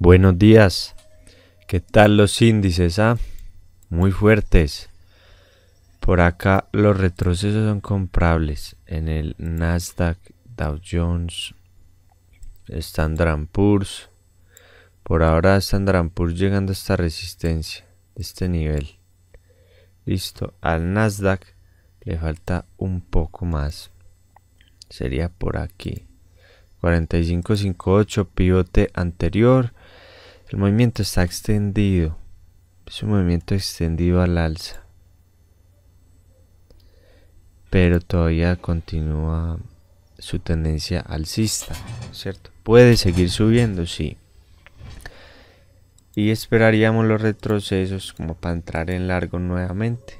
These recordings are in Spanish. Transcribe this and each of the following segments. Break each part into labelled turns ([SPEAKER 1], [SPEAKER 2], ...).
[SPEAKER 1] Buenos días. ¿Qué tal los índices? Ah? Muy fuertes. Por acá los retrocesos son comprables en el Nasdaq, Dow Jones, Standard Poor's. Por ahora Standard Poor's llegando a esta resistencia, este nivel. Listo, al Nasdaq le falta un poco más. Sería por aquí. 45.58 pivote anterior el movimiento está extendido. Es un movimiento extendido al alza. Pero todavía continúa su tendencia alcista, ¿cierto? Puede seguir subiendo, sí. Y esperaríamos los retrocesos como para entrar en largo nuevamente.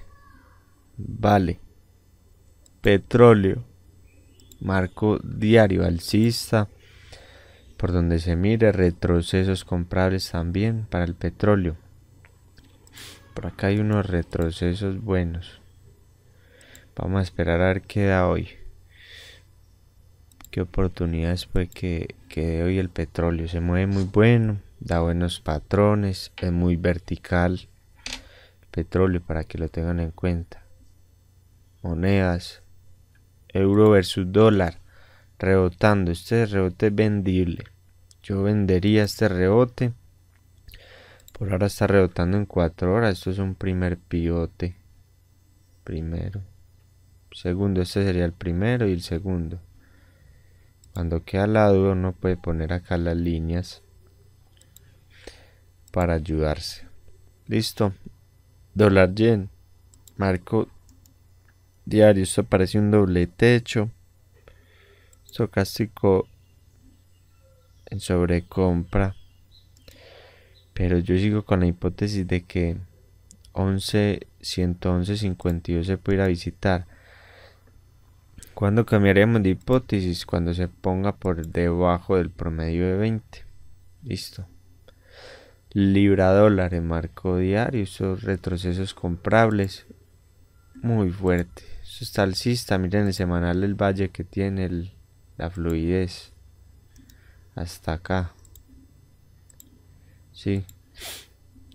[SPEAKER 1] Vale. Petróleo. Marco diario alcista por donde se mire, retrocesos comprables también para el petróleo. Por acá hay unos retrocesos buenos. Vamos a esperar a ver qué da hoy. Qué oportunidades puede que, dé hoy el petróleo. Se mueve muy bueno, da buenos patrones, es muy vertical petróleo para que lo tengan en cuenta. Monedas, euro versus dólar rebotando. Este rebote vendible. Yo vendería este rebote. Por ahora está rebotando en 4 horas. Esto es un primer pivote. Primero. Segundo, este sería el primero y el segundo. Cuando queda al lado uno puede poner acá las líneas para ayudarse. Listo. Dólar yen. Marco diario. Esto parece un doble techo. Estocástico en compra, Pero yo sigo con la hipótesis de que 11 se puede ir a visitar. Cuando cambiaremos de hipótesis? Cuando se ponga por debajo del promedio de 20. Listo. Libra dólar en marco diario. Esos retrocesos comprables. Muy fuerte. Eso está alcista. Miren el semanal del valle que tiene el la fluidez hasta acá sí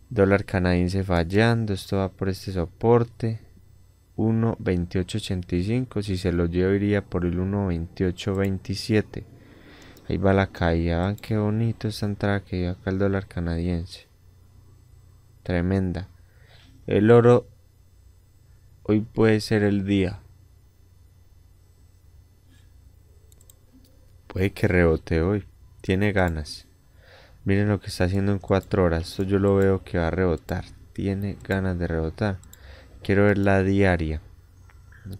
[SPEAKER 1] dólar canadiense fallando esto va por este soporte 1.2885 si se lo llevo iría por el 1.2827 ahí va la caída qué bonito esta entrada que dio acá el dólar canadiense tremenda el oro hoy puede ser el día Puede que rebote hoy. Tiene ganas. Miren lo que está haciendo en 4 horas. Esto yo lo veo que va a rebotar. Tiene ganas de rebotar. Quiero ver la diaria.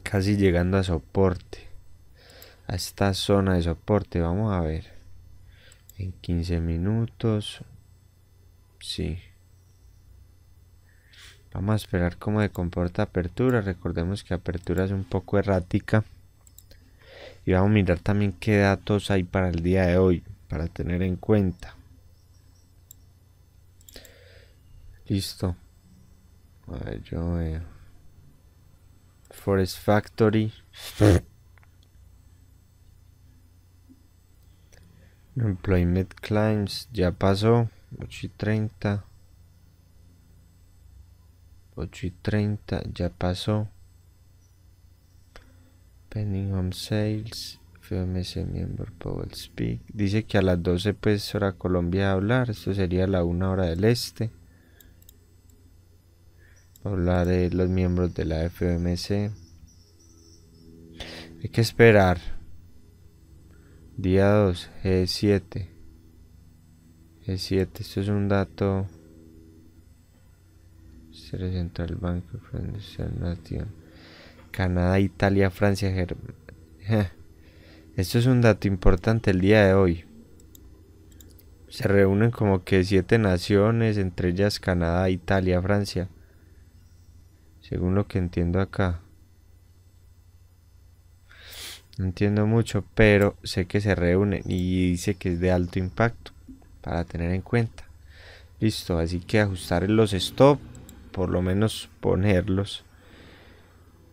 [SPEAKER 1] Casi llegando a soporte. A esta zona de soporte. Vamos a ver. En 15 minutos. Sí. Vamos a esperar cómo se comporta apertura. Recordemos que apertura es un poco errática y vamos a mirar también qué datos hay para el día de hoy para tener en cuenta listo a ver yo veo forest factory employment climbs ya pasó 8 y 30 8 y 30 ya pasó Pending Home Sales, FMC Member Powell Speak. Dice que a las 12 pues hora Colombia hablar. Esto sería la 1 hora del este. Hablar de los miembros de la FMC. Hay que esperar. Día 2, G7. G7, esto es un dato. Central Banco de Nación. Canadá, Italia, Francia, Esto es un dato importante el día de hoy. Se reúnen como que siete naciones, entre ellas Canadá, Italia, Francia. Según lo que entiendo acá. No entiendo mucho, pero sé que se reúnen y dice que es de alto impacto para tener en cuenta. Listo, así que ajustar los stop, por lo menos ponerlos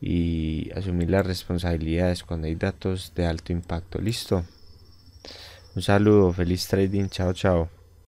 [SPEAKER 1] y asumir las responsabilidades cuando hay datos de alto impacto. Listo. Un saludo, feliz trading, chao, chao.